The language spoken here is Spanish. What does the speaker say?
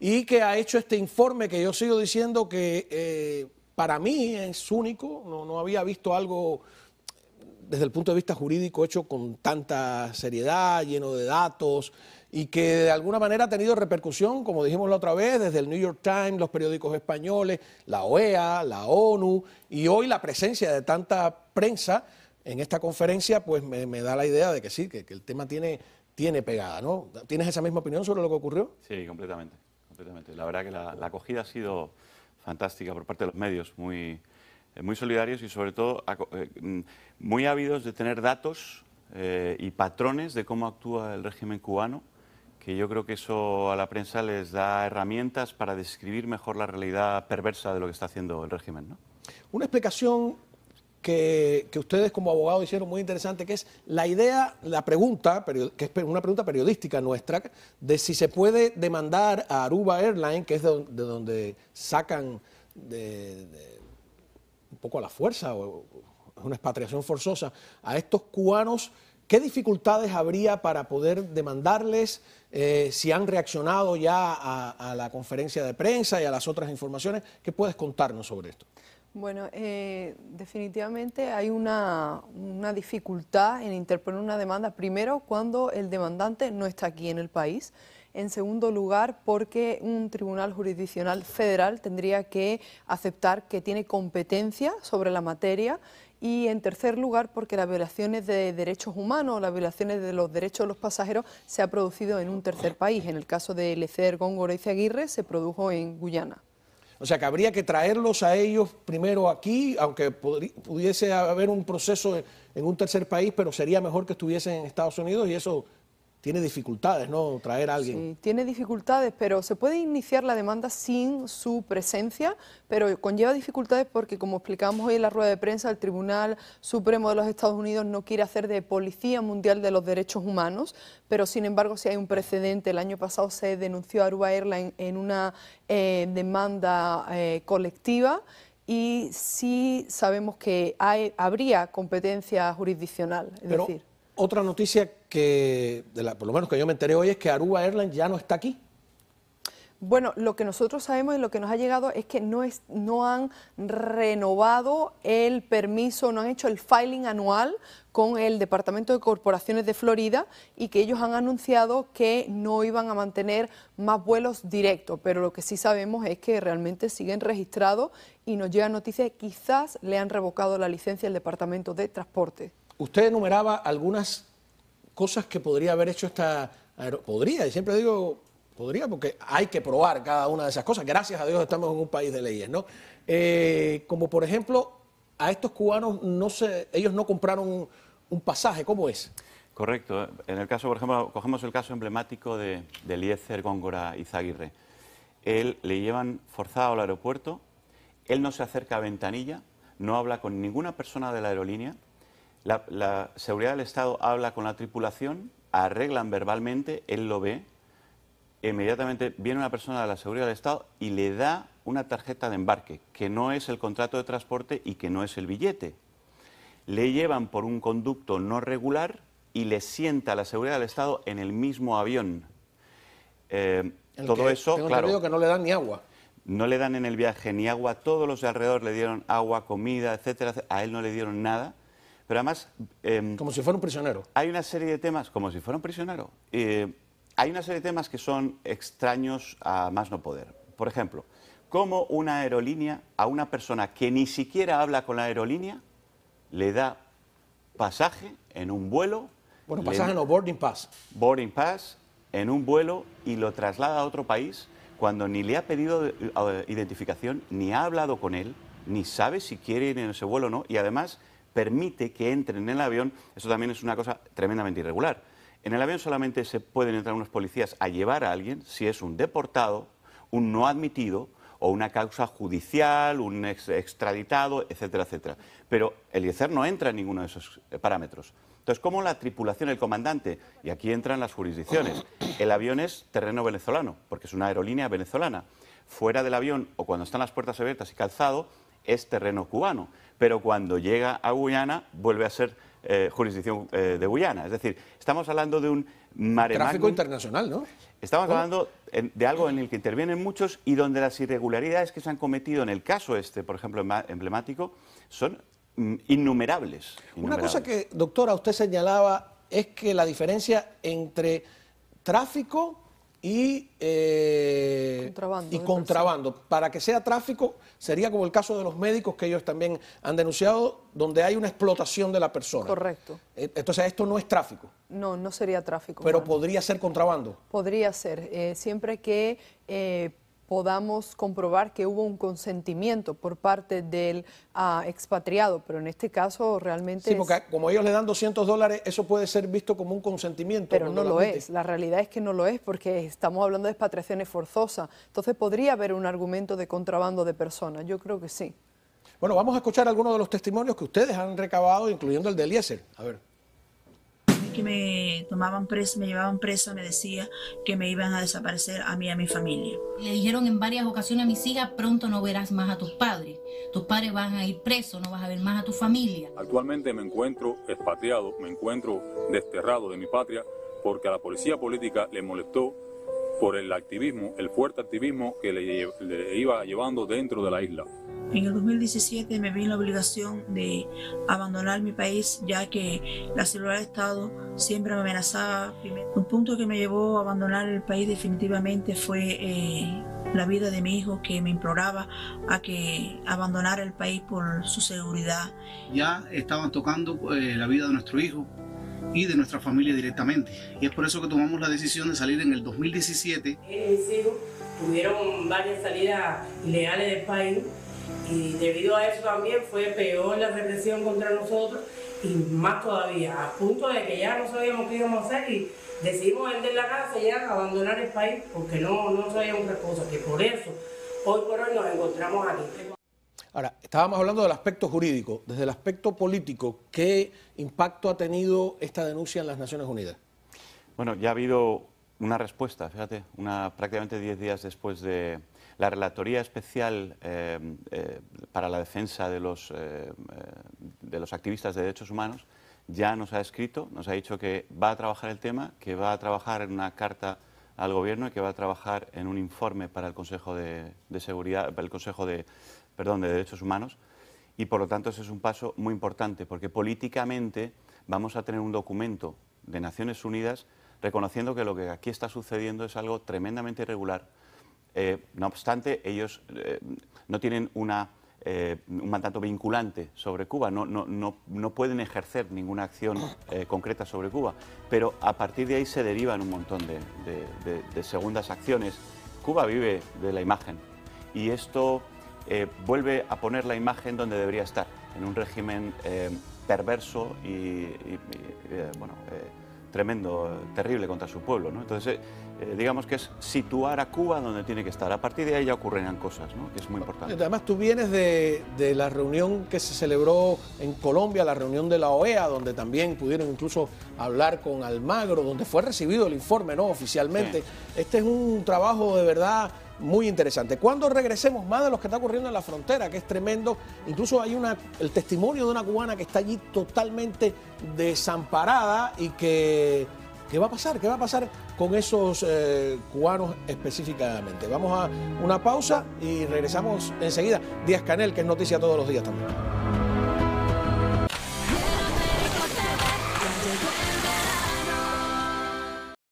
y que ha hecho este informe que yo sigo diciendo que eh, para mí es único, no, había visto algo desde el punto de vista jurídico hecho con tanta seriedad, lleno de datos y que de alguna manera ha tenido repercusión, como dijimos la otra vez, desde el New York Times, los periódicos españoles, la OEA, la ONU, y hoy la presencia de tanta prensa en esta conferencia, pues me, da la idea de que sí, que, que, el tema tiene, tiene pegada, ¿no? ¿Tienes esa misma opinión sobre lo que ocurrió? Sí, completamente. La verdad que la, acogida ha sido fantástica por parte de los medios, muy, eh, muy solidarios y sobre todo eh, mm, muy ávidos de tener datos eh, y patrones de cómo actúa el régimen cubano, que yo creo que eso a la prensa les da herramientas para describir mejor la realidad perversa de lo que está haciendo el régimen. Una explicación que, ustedes como abogados hicieron muy interesante, que es la idea, la pregunta, que es una pregunta periodística nuestra, de si se puede demandar a Aruba Airlines, que es de, donde sacan un poco a la fuerza, o, es una expatriación forzosa, a estos cubanos. ¿Qué dificultades habría para poder demandarles eh, si han reaccionado ya a, a la conferencia de prensa y a las otras informaciones? ¿Qué puedes contarnos sobre esto? Bueno, eh, definitivamente hay una, dificultad en interponer una demanda, primero cuando el demandante no está aquí en el país, en segundo lugar porque un tribunal jurisdiccional federal tendría que aceptar que tiene competencia sobre la materia y en tercer lugar porque las violaciones de derechos humanos, las violaciones de los derechos de los pasajeros se ha producido en un tercer país, en el caso de Lecer Góngora y Aguirre se produjo en Guyana. O sea que habría que traerlos a ellos primero aquí, aunque pudiese haber un proceso en un tercer país, pero sería mejor que estuviesen en Estados Unidos y eso tiene dificultades, ¿no? Traer a alguien. Sí, tiene dificultades, pero se puede iniciar la demanda sin su presencia, pero conlleva dificultades porque, como explicamos hoy en la rueda de prensa, el Tribunal Supremo de los Estados Unidos no quiere hacer de Policía Mundial de los Derechos Humanos, pero sin embargo, si hay un precedente, el año pasado se denunció a Aruba Airlines en una eh, demanda eh, colectiva y sí sabemos que habría competencia jurisdiccional. Es decir. Otra noticia que, por lo menos que yo me enteré hoy, es que Aruba Airlines ya no está aquí. Bueno, lo que nosotros sabemos y lo que nos ha llegado es que no, han renovado el permiso, no han hecho el filing anual con el Departamento de Corporaciones de Florida y que ellos han anunciado que no iban a mantener más vuelos directos, pero lo que sí sabemos es que realmente siguen registrados y nos noticia noticias que quizás le han revocado la licencia al Departamento de Transporte. Usted enumeraba algunas cosas que podría haber hecho esta... Podría, y siempre digo podría, porque hay que probar cada una de esas cosas. Gracias a Dios estamos en un país de leyes, ¿no? Eh, como por ejemplo, a estos cubanos ellos no compraron un pasaje, ¿cómo es? Correcto. En el caso, por ejemplo, cogemos el caso emblemático de, Eliezer Góngora Zaguirre. Él le llevan forzado al aeropuerto, él no se acerca a ventanilla, no habla con ninguna persona de la aerolínea, la, seguridad del Estado habla con la tripulación, arreglan verbalmente, él lo ve, inmediatamente viene una persona de la seguridad del Estado y le da una tarjeta de embarque, que no es el contrato de transporte y que no es el billete. Le llevan por un conducto no regular y le sienta la seguridad del Estado en el mismo avión. Eh, todo eso, claro. que no le dan ni agua. No le dan en el viaje ni agua, todos los de alrededor le dieron agua, comida, etcétera, a él no le dieron nada pero además... Em, como si fuera un prisionero. Hay una serie de temas, como si fuera un prisionero. Eh, hay una serie de temas que son extraños a más no poder. Por ejemplo, cómo una aerolínea a una persona que ni siquiera habla con la aerolínea le da pasaje en un vuelo. Bueno, pasaje no, boarding pass. Boarding pass en un vuelo y lo traslada a otro país cuando ni le ha pedido eh, identificación, ni ha hablado con él, ni sabe si quiere ir en ese vuelo o no, y además permite que entren en el avión, eso también es una cosa tremendamente irregular. En el avión solamente se pueden entrar unos policías a llevar a alguien si es un deportado, un no admitido o una causa judicial, un extraditado, etcétera, etcétera. Pero el IECER no entra en ninguno de esos eh, parámetros. Entonces, como la tripulación, el comandante? Y aquí entran las jurisdicciones. El avión es terreno venezolano, porque es una aerolínea venezolana. Fuera del avión o cuando están las puertas abiertas y calzado, es terreno cubano, pero cuando llega a Guyana vuelve a ser eh, jurisdicción eh, de Guyana. Es decir, estamos hablando de un mare Tráfico internacional, ¿no? Estamos hablando de algo en el que intervienen muchos y donde las irregularidades que se han cometido en el caso este, por ejemplo, emblemático, son mm, innumerables. Una cosa que, doctora, usted señalaba es que la diferencia entre tráfico y, eh, contrabando, y contrabando. Para que sea tráfico, sería como el caso de los médicos que ellos también han denunciado, donde hay una explotación de la persona. Correcto. Eh, entonces, esto no es tráfico. No, no sería tráfico. Pero podría ser contrabando. Podría ser, eh, siempre que podamos comprobar que hubo un consentimiento por parte del ah, expatriado, pero en este caso realmente... Sí, porque como ellos le dan 200 dólares, eso puede ser visto como un consentimiento. Pero no, lo es, la realidad es que no lo es porque estamos hablando de expatriaciones forzosas, entonces podría haber un argumento de contrabando de personas, yo creo que sí. Bueno, vamos a escuchar algunos de los testimonios que ustedes han recabado, incluyendo el de Eliezer. A ver me tomaban presa, me llevaban presa, me decía que me iban a desaparecer a mí y a mi familia. Le dijeron en varias ocasiones a mi hijas, pronto no verás más a tus padres. Tus padres van a ir presos, no vas a ver más a tu familia. Actualmente me encuentro espateado, me encuentro desterrado de mi patria porque a la policía política le molestó por el activismo, el fuerte activismo que le iba llevando dentro de la isla. En el 2017 me vi en la obligación de abandonar mi país ya que la seguridad de Estado siempre me amenazaba. Un punto que me llevó a abandonar el país definitivamente fue eh, la vida de mi hijo que me imploraba a que abandonara el país por su seguridad. Ya estaban tocando eh, la vida de nuestro hijo y de nuestra familia directamente. Y es por eso que tomamos la decisión de salir en el 2017. Mis hijos tuvieron varias salidas ilegales del país y debido a eso también fue peor la represión contra nosotros y más todavía, a punto de que ya no sabíamos qué íbamos a hacer y decidimos vender la casa y ya abandonar el país porque no, sabíamos qué cosas, que por eso hoy por hoy nos encontramos aquí. Ahora, estábamos hablando del aspecto jurídico, desde el aspecto político, ¿qué impacto ha tenido esta denuncia en las Naciones Unidas? Bueno, ya ha habido una respuesta, fíjate, una, prácticamente 10 días después de, la Relatoría Especial eh, eh, para la Defensa de los, eh, de los Activistas de Derechos Humanos ya nos ha escrito, nos ha dicho que va a trabajar el tema, que va a trabajar en una carta al Gobierno y que va a trabajar en un informe para el Consejo de, Seguridad, para el Consejo de, perdón, de Derechos Humanos. Y por lo tanto, ese es un paso muy importante, porque políticamente vamos a tener un documento de Naciones Unidas reconociendo que lo que aquí está sucediendo es algo tremendamente irregular, eh, no obstante, ellos eh, no tienen una, eh, un mandato vinculante sobre Cuba, no, no, pueden ejercer ninguna acción concreta sobre Cuba, pero a partir de ahí se derivan un montón de, segundas acciones. Cuba vive de la imagen y esto vuelve a poner la imagen donde debería estar, en un régimen perverso y, y bueno, tremendo, terrible contra su pueblo. Entonces, eh, digamos que es situar a Cuba donde tiene que estar. A partir de ahí ya ocurrirán cosas, que es muy importante. Además, tú vienes de, la reunión que se celebró en Colombia, la reunión de la OEA, donde también pudieron incluso hablar con Almagro, donde fue recibido el informe ¿no? oficialmente. Este es un trabajo de verdad muy interesante. Cuando regresemos más de lo que está ocurriendo en la frontera, que es tremendo, incluso hay una, el testimonio de una cubana que está allí totalmente desamparada y que... ¿Qué va a pasar? ¿Qué va a pasar con esos eh, cubanos específicamente? Vamos a una pausa y regresamos enseguida. Díaz Canel, que es noticia todos los días también.